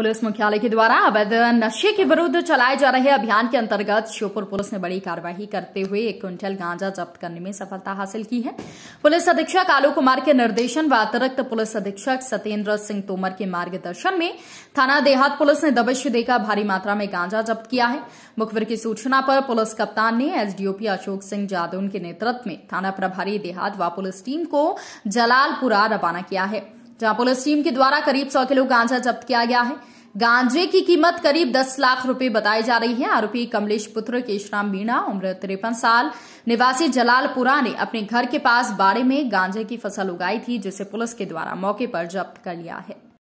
police मुख्यालय के द्वारा अवैध नशे के विरुद्ध चलाए जा रहे अभियान के अंतर्गत श्योपुर पुलिस ने बड़ी कार्यवाही करते हुए एक क्विंटल गांजा जब्त करने में सफलता हासिल की है पुलिस अधीक्षक आलोक कुमार के निर्देशन व अतिरिक्त पुलिस अधीक्षक सत्येंद्र सिंह तोमर के मार्गदर्शन में थाना देहात पुलिस ने दबिश देकर भारी मात्रा में गांजा जब्त किया है मुखबिर की सूचना पर पुलिस कप्तान ने एसडीओपी अशोक सिंह जादौन के नेतृत्व में थाना प्रभारी देहात व पुलिस टीम को जलालपुरा रवाना किया है जहां पुलिस टीम के द्वारा करीब सौ किलो गांजा जब्त किया गया है गांजे की कीमत करीब 10 लाख रुपए बताई जा रही है आरोपी कमलेश पुत्र केशराम मीणा उम्र तिरपन साल निवासी जलालपुरा ने अपने घर के पास बाड़े में गांजे की फसल उगाई थी जिसे पुलिस के द्वारा मौके पर जब्त कर लिया है